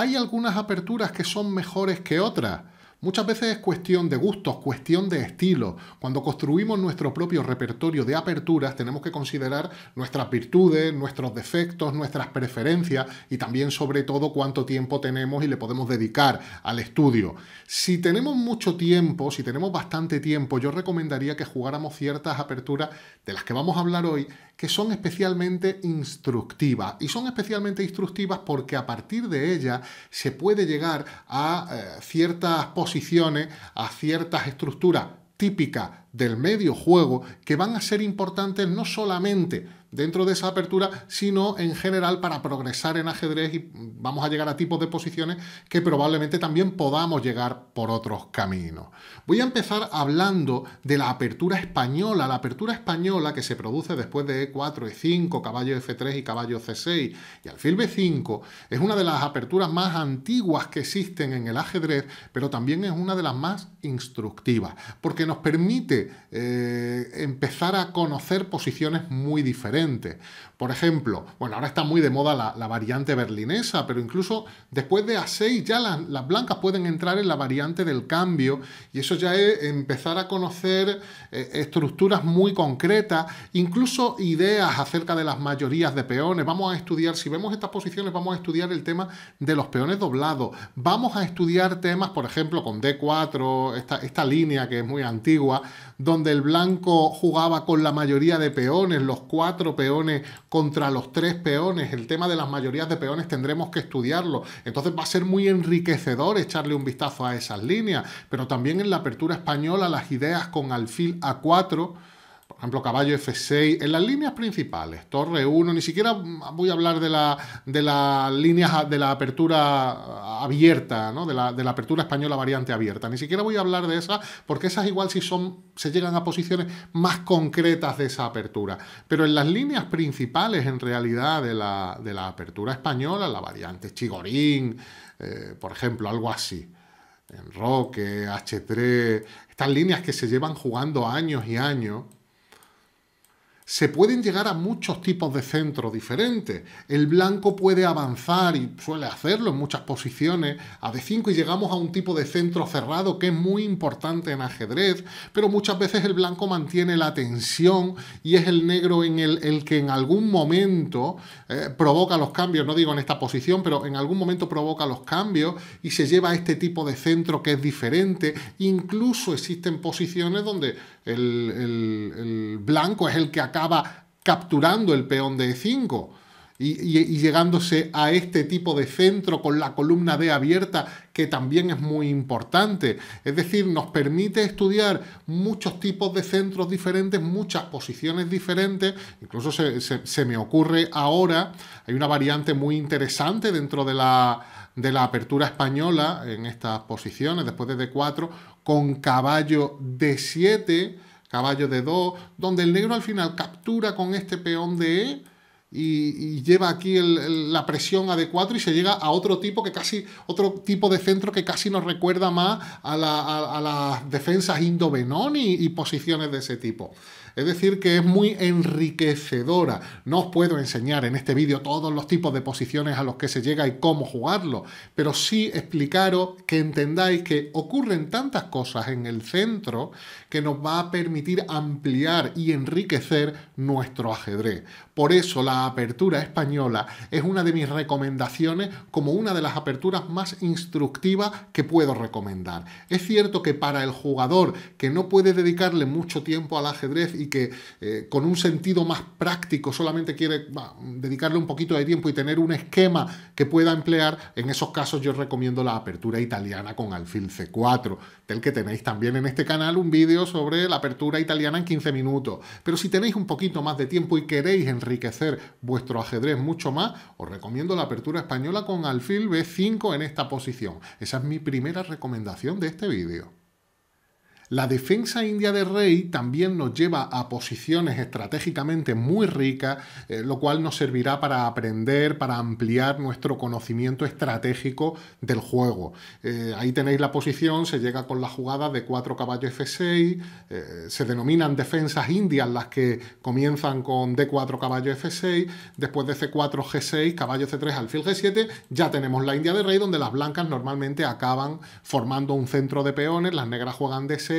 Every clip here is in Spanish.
Hay algunas aperturas que son mejores que otras. Muchas veces es cuestión de gustos, cuestión de estilo. Cuando construimos nuestro propio repertorio de aperturas tenemos que considerar nuestras virtudes, nuestros defectos, nuestras preferencias y también sobre todo cuánto tiempo tenemos y le podemos dedicar al estudio. Si tenemos mucho tiempo, si tenemos bastante tiempo, yo recomendaría que jugáramos ciertas aperturas de las que vamos a hablar hoy que son especialmente instructivas. Y son especialmente instructivas porque a partir de ellas se puede llegar a eh, ciertas posiciones, a ciertas estructuras típicas del medio juego que van a ser importantes no solamente dentro de esa apertura, sino en general para progresar en ajedrez y vamos a llegar a tipos de posiciones que probablemente también podamos llegar por otros caminos. Voy a empezar hablando de la apertura española, la apertura española que se produce después de E4, E5, caballo F3 y caballo C6 y alfil B5, es una de las aperturas más antiguas que existen en el ajedrez, pero también es una de las más instructivas, porque nos permite eh, empezar a conocer posiciones muy diferentes por ejemplo, bueno, ahora está muy de moda la, variante berlinesa, pero incluso después de A6 ya las, blancas pueden entrar en la variante del cambio y eso ya es empezar a conocer eh, estructuras muy concretas, incluso ideas acerca de las mayorías de peones. Vamos a estudiar, si vemos estas posiciones, vamos a estudiar el tema de los peones doblados. Vamos a estudiar temas, por ejemplo, con D4, esta línea que es muy antigua, donde el blanco jugaba con la mayoría de peones, los cuatro peones contra los tres peones. El tema de las mayorías de peones tendremos que estudiarlo. Entonces va a ser muy enriquecedor echarle un vistazo a esas líneas, pero también en la apertura española las ideas con alfil a cuatro por ejemplo, caballo F6, en las líneas principales, torre 1, ni siquiera voy a hablar de la de las líneas de la apertura abierta, ¿no? de, la, apertura española variante abierta, ni siquiera voy a hablar de esa porque esas igual si son, se llegan a posiciones más concretas de esa apertura. Pero en las líneas principales, en realidad, de la, apertura española, la variante Chigorín, eh, por ejemplo, algo así. En Roque, H3, estas líneas que se llevan jugando años y años, se pueden llegar a muchos tipos de centros diferentes. El blanco puede avanzar y suele hacerlo en muchas posiciones a D5 y llegamos a un tipo de centro cerrado que es muy importante en ajedrez, pero muchas veces el blanco mantiene la tensión y es el negro en el, que en algún momento eh, provoca los cambios, no digo en esta posición, pero en algún momento provoca los cambios y se lleva a este tipo de centro que es diferente. Incluso existen posiciones donde el, blanco es el que acaba capturando el peón de E5 y, llegándose a este tipo de centro con la columna D abierta, que también es muy importante. Es decir, nos permite estudiar muchos tipos de centros diferentes, muchas posiciones diferentes. Incluso se, me ocurre ahora, hay una variante muy interesante dentro de la, de la apertura española en estas posiciones, después de D4, con caballo D7, caballo D2, donde el negro al final captura con este peón de E y, lleva aquí la presión a D4 y se llega a otro tipo que casi, otro tipo de centro que casi nos recuerda más a, las defensas indo-benoni y posiciones de ese tipo. Es decir, que es muy enriquecedora. No os puedo enseñar en este vídeo todos los tipos de posiciones a los que se llega y cómo jugarlo, pero sí explicaros que entendáis que ocurren tantas cosas en el centro que nos va a permitir ampliar y enriquecer nuestro ajedrez. Por eso la apertura española es una de mis recomendaciones como una de las aperturas más instructivas que puedo recomendar. Es cierto que para el jugador que no puede dedicarle mucho tiempo al ajedrez y que eh, con un sentido más práctico solamente quiere dedicarle un poquito de tiempo y tener un esquema que pueda emplear, en esos casos yo recomiendo la apertura italiana con alfil C4, del que tenéis también en este canal un vídeo sobre la apertura italiana en 15 minutos. Pero si tenéis un poquito más de tiempo y queréis enriquecer vuestro ajedrez mucho más, os recomiendo la apertura española con alfil B5 en esta posición. Esa es mi primera recomendación de este vídeo. La defensa india de Rey también nos lleva a posiciones estratégicamente muy ricas, eh, lo cual nos servirá para aprender, para ampliar nuestro conocimiento estratégico del juego. Eh, ahí tenéis la posición, se llega con la jugada de 4 caballos F6, eh, se denominan defensas indias las que comienzan con D4 caballo F6, después de C4 G6, caballo C3 alfil G7, ya tenemos la india de Rey donde las blancas normalmente acaban formando un centro de peones, las negras juegan D6,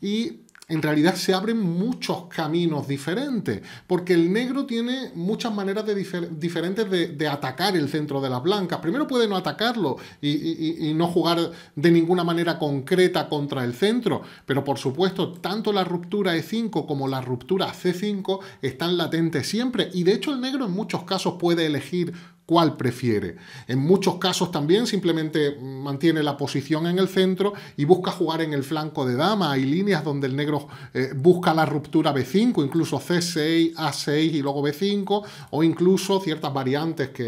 y en realidad se abren muchos caminos diferentes, porque el negro tiene muchas maneras de diferentes de, atacar el centro de las blancas. Primero puede no atacarlo y, y, no jugar de ninguna manera concreta contra el centro, pero por supuesto, tanto la ruptura E5 como la ruptura C5 están latentes siempre, y de hecho el negro en muchos casos puede elegir cuál prefiere. En muchos casos también simplemente mantiene la posición en el centro y busca jugar en el flanco de dama. Hay líneas donde el negro eh, busca la ruptura B5, incluso C6, A6 y luego B5, o incluso ciertas variantes que,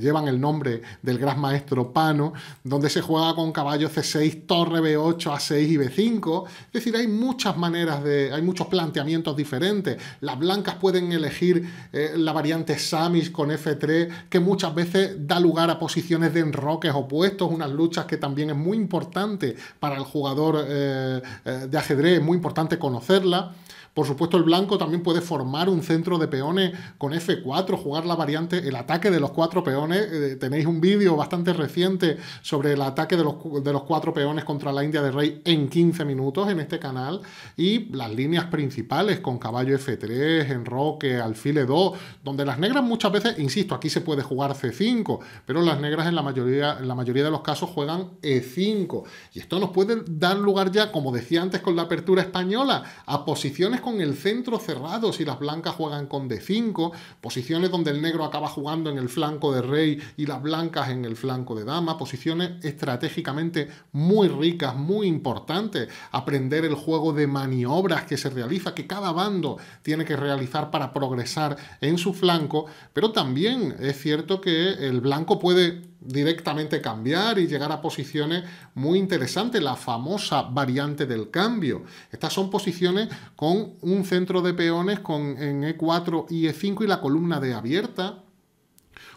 llevan el nombre del gran maestro Pano, donde se juega con caballo C6, torre B8, A6 y B5. Es decir, hay muchas maneras de, hay muchos planteamientos diferentes. Las blancas pueden elegir eh, la variante Samis con F3 que muchas veces da lugar a posiciones de enroques opuestos, unas luchas que también es muy importante para el jugador eh, eh, de ajedrez, es muy importante conocerla. Por supuesto, el blanco también puede formar un centro de peones con F4, jugar la variante, el ataque de los cuatro peones. Eh, tenéis un vídeo bastante reciente sobre el ataque de los, cuatro peones contra la India de Rey en 15 minutos en este canal y las líneas principales con caballo F3, enroque, alfil 2 e donde las negras muchas veces, insisto, aquí se puede jugar C5, pero las negras en la mayoría, en la mayoría de los casos juegan E5. Y esto nos puede dar lugar ya, como decía antes con la apertura española, a posiciones con el centro cerrado, si las blancas juegan con D5, posiciones donde el negro acaba jugando en el flanco de rey y las blancas en el flanco de dama, posiciones estratégicamente muy ricas, muy importantes, aprender el juego de maniobras que se realiza, que cada bando tiene que realizar para progresar en su flanco, pero también es cierto que el blanco puede directamente cambiar y llegar a posiciones muy interesantes, la famosa variante del cambio. Estas son posiciones con un centro de peones con, en E4 y E5 y la columna de abierta,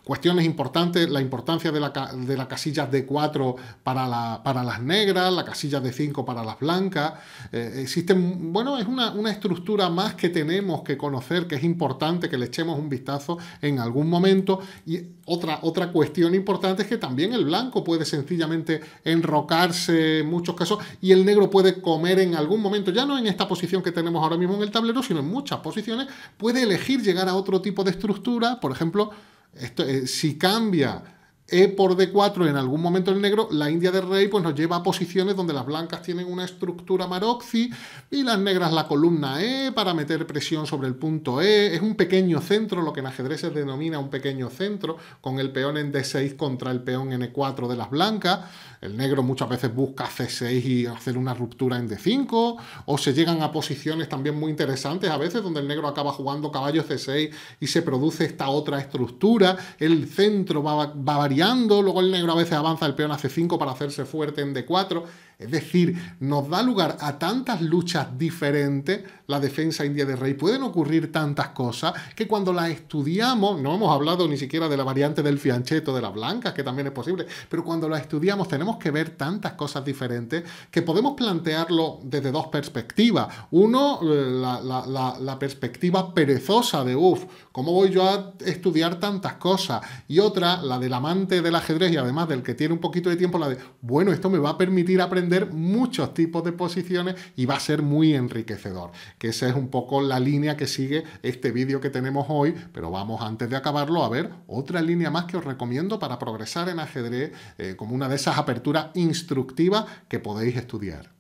Cuestiones importantes, la importancia de la, de casilla D4 para, la, para las negras, la casilla D5 para las blancas. Eh, existe bueno, es una, estructura más que tenemos que conocer, que es importante que le echemos un vistazo en algún momento. Y otra, otra cuestión importante es que también el blanco puede sencillamente enrocarse en muchos casos y el negro puede comer en algún momento, ya no en esta posición que tenemos ahora mismo en el tablero, sino en muchas posiciones, puede elegir llegar a otro tipo de estructura, por ejemplo, esto, eh, si cambia e por D4 en algún momento el negro, la India de Rey pues nos lleva a posiciones donde las blancas tienen una estructura maroxi y las negras la columna E para meter presión sobre el punto E. Es un pequeño centro, lo que en ajedrez se denomina un pequeño centro, con el peón en D6 contra el peón en E4 de las blancas. El negro muchas veces busca C6 y hacer una ruptura en D5, o se llegan a posiciones también muy interesantes a veces donde el negro acaba jugando caballo C6 y se produce esta otra estructura. El centro va, va luego el negro a veces avanza el peón a c5 para hacerse fuerte en d4, es decir, nos da lugar a tantas luchas diferentes, la defensa india de rey, pueden ocurrir tantas cosas que cuando las estudiamos, no hemos hablado ni siquiera de la variante del fiancheto, de las blancas, que también es posible, pero cuando las estudiamos tenemos que ver tantas cosas diferentes que podemos plantearlo desde dos perspectivas. Uno, eh, la, la perspectiva perezosa de, uff, ¿cómo voy yo a estudiar tantas cosas? Y otra, la del amante del ajedrez y además del que tiene un poquito de tiempo, la de, bueno, esto me va a permitir aprender muchos tipos de posiciones y va a ser muy enriquecedor, que esa es un poco la línea que sigue este vídeo que tenemos hoy, pero vamos antes de acabarlo a ver otra línea más que os recomiendo para progresar en ajedrez eh, como una de esas aperturas instructivas que podéis estudiar.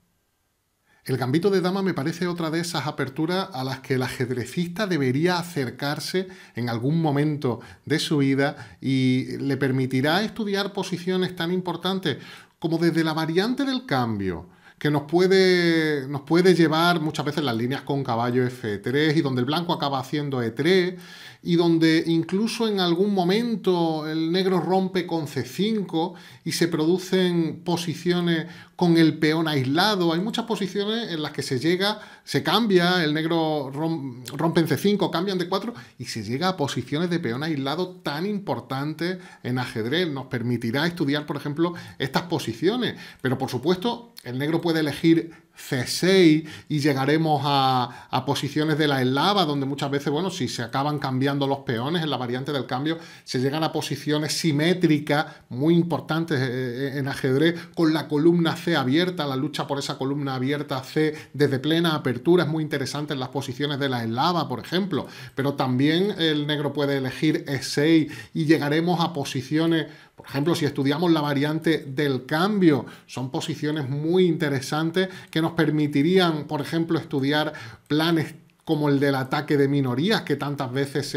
El gambito de dama me parece otra de esas aperturas a las que el ajedrecista debería acercarse en algún momento de su vida y le permitirá estudiar posiciones tan importantes como desde la variante del cambio, que nos puede, nos puede llevar muchas veces las líneas con caballo F3 y donde el blanco acaba haciendo E3 y donde incluso en algún momento el negro rompe con C5 y se producen posiciones con el peón aislado. Hay muchas posiciones en las que se llega, se cambia, el negro rompe en C5, cambian de 4 y se llega a posiciones de peón aislado tan importantes en ajedrez. Nos permitirá estudiar, por ejemplo, estas posiciones. Pero por supuesto, el negro puede elegir C6 y llegaremos a, posiciones de la eslava, donde muchas veces, bueno, si se acaban cambiando los peones en la variante del cambio, se llegan a posiciones simétricas muy importantes eh, eh, en ajedrez, con la columna C abierta, la lucha por esa columna abierta C desde plena apertura, es muy interesante en las posiciones de la eslava, por ejemplo, pero también el negro puede elegir E6 y llegaremos a posiciones por ejemplo, si estudiamos la variante del cambio, son posiciones muy interesantes que nos permitirían, por ejemplo, estudiar planes como el del ataque de minorías que tantas veces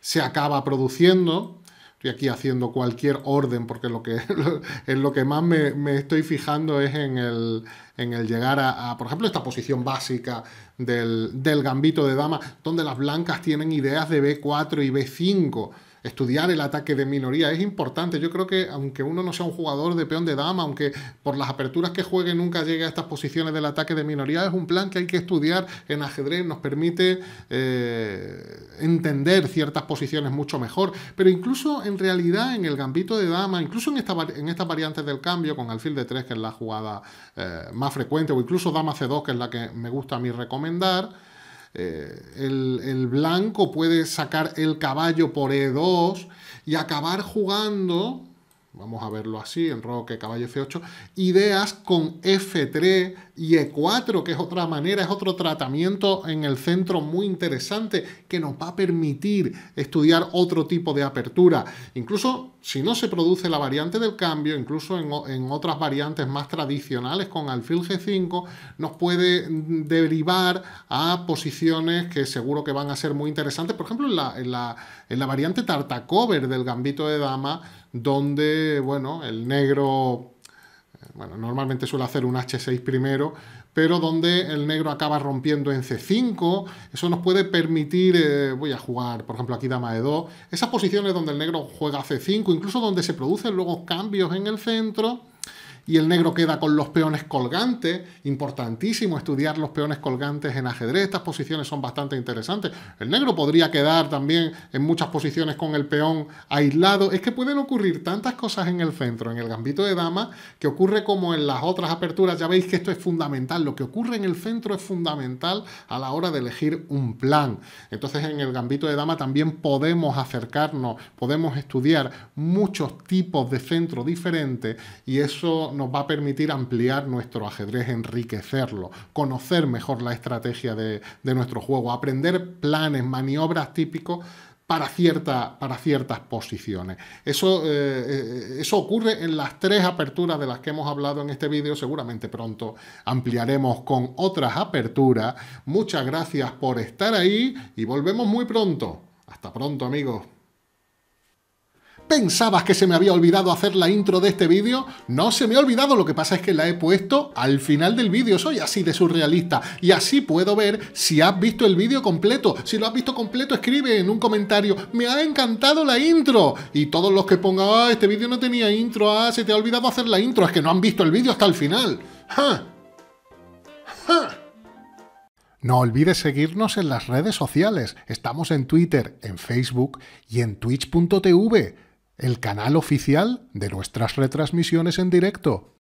se, acaba produciendo. Estoy aquí haciendo cualquier orden porque lo que, en lo que más me, estoy fijando es en el, llegar a, por ejemplo, esta posición básica del, del gambito de dama, donde las blancas tienen ideas de B4 y B5 estudiar el ataque de minoría. Es importante, yo creo que aunque uno no sea un jugador de peón de dama, aunque por las aperturas que juegue nunca llegue a estas posiciones del ataque de minoría, es un plan que hay que estudiar en ajedrez, nos permite eh, entender ciertas posiciones mucho mejor. Pero incluso en realidad en el gambito de dama, incluso en, estas variantes del cambio, con alfil de 3, que es la jugada eh, más frecuente, o incluso dama C2, que es la que me gusta a mí recomendar, eh, el, el, blanco puede sacar el caballo por E2 y acabar jugando, vamos a verlo así, en roque, caballo F8, ideas con F3, y e 4 que es otra manera, es otro tratamiento en el centro muy interesante que nos va a permitir estudiar otro tipo de apertura. Incluso si no se produce la variante del cambio, incluso en, otras variantes más tradicionales con alfil G5, nos puede derivar a posiciones que seguro que van a ser muy interesantes. Por ejemplo, en la, en la variante tartacover del gambito de dama, donde, bueno, el negro bueno, normalmente suele hacer un H6 primero, pero donde el negro acaba rompiendo en C5, eso nos puede permitir, eh, voy a jugar, por ejemplo, aquí dama E2, esas posiciones donde el negro juega C5, incluso donde se producen luego cambios en el centro, y el negro queda con los peones colgantes. Importantísimo estudiar los peones colgantes en ajedrez. Estas posiciones son bastante interesantes. El negro podría quedar también en muchas posiciones con el peón aislado. Es que pueden ocurrir tantas cosas en el centro, en el gambito de dama, que ocurre como en las otras aperturas. Ya veis que esto es fundamental. Lo que ocurre en el centro es fundamental a la hora de elegir un plan. Entonces en el gambito de dama también podemos acercarnos, podemos estudiar muchos tipos de centro diferentes y eso nos va a permitir ampliar nuestro ajedrez, enriquecerlo, conocer mejor la estrategia de, nuestro juego, aprender planes, maniobras típicos para, para ciertas posiciones. Eso, eh, eh, eso ocurre en las tres aperturas de las que hemos hablado en este vídeo. Seguramente pronto ampliaremos con otras aperturas. Muchas gracias por estar ahí y volvemos muy pronto. Hasta pronto amigos. ¿Pensabas que se me había olvidado hacer la intro de este vídeo? No se me ha olvidado, lo que pasa es que la he puesto al final del vídeo, soy así de surrealista y así puedo ver si has visto el vídeo completo. Si lo has visto completo, escribe en un comentario, me ha encantado la intro. Y todos los que pongan, ah, este vídeo no tenía intro, ah, se te ha olvidado hacer la intro, es que no han visto el vídeo hasta el final. ¡Ja! ¡Ja! No olvides seguirnos en las redes sociales. Estamos en Twitter, en Facebook y en twitch.tv el canal oficial de nuestras retransmisiones en directo.